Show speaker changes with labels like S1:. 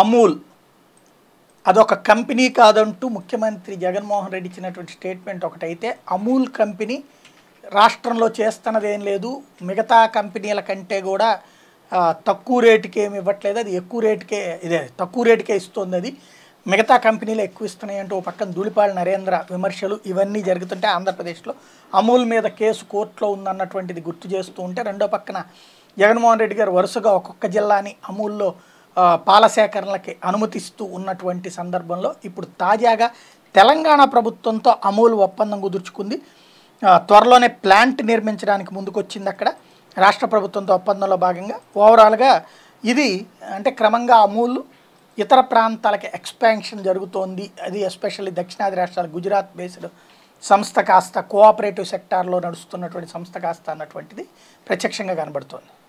S1: అమూల్ అదొక కంపెనీ కాదంటూ ముఖ్యమంత్రి జగన్మోహన్ రెడ్డి ఇచ్చినటువంటి స్టేట్మెంట్ ఒకటైతే అమూల్ కంపెనీ రాష్ట్రంలో చేస్తున్నదేం లేదు మిగతా కంపెనీల కంటే కూడా తక్కువ రేటుకి ఏమి ఇవ్వట్లేదు అది ఎక్కువ రేటుకే ఇదే తక్కువ రేటుకే ఇస్తుంది అది మిగతా కంపెనీలు ఎక్కువ ఇస్తున్నాయి అంటూ పక్కన ధూళిపాళి నరేంద్ర విమర్శలు ఇవన్నీ జరుగుతుంటే ఆంధ్రప్రదేశ్లో అమూల్ మీద కేసు కోర్టులో ఉందన్నటువంటిది గుర్తు చేస్తూ ఉంటే రెండో పక్కన జగన్మోహన్ రెడ్డి గారు వరుసగా ఒక్కొక్క జిల్లాని అమూల్లో పాలసేకరణలకి అనుమతిస్తూ ఉన్నటువంటి సందర్భంలో ఇప్పుడు తాజాగా తెలంగాణ ప్రభుత్వంతో అమూల్ ఒప్పందం కుదుర్చుకుంది త్వరలోనే ప్లాంట్ నిర్మించడానికి ముందుకొచ్చింది అక్కడ రాష్ట్ర ప్రభుత్వంతో ఒప్పందంలో భాగంగా ఓవరాల్గా ఇది అంటే క్రమంగా అమూల్ ఇతర ప్రాంతాలకి ఎక్స్పాన్షన్ జరుగుతోంది అది ఎస్పెషల్లీ దక్షిణాది రాష్ట్రాలు గుజరాత్ బేస్డ్ సంస్థ కాస్త కోఆపరేటివ్ సెక్టార్లో నడుస్తున్నటువంటి సంస్థ కాస్త అన్నటువంటిది ప్రత్యక్షంగా కనబడుతోంది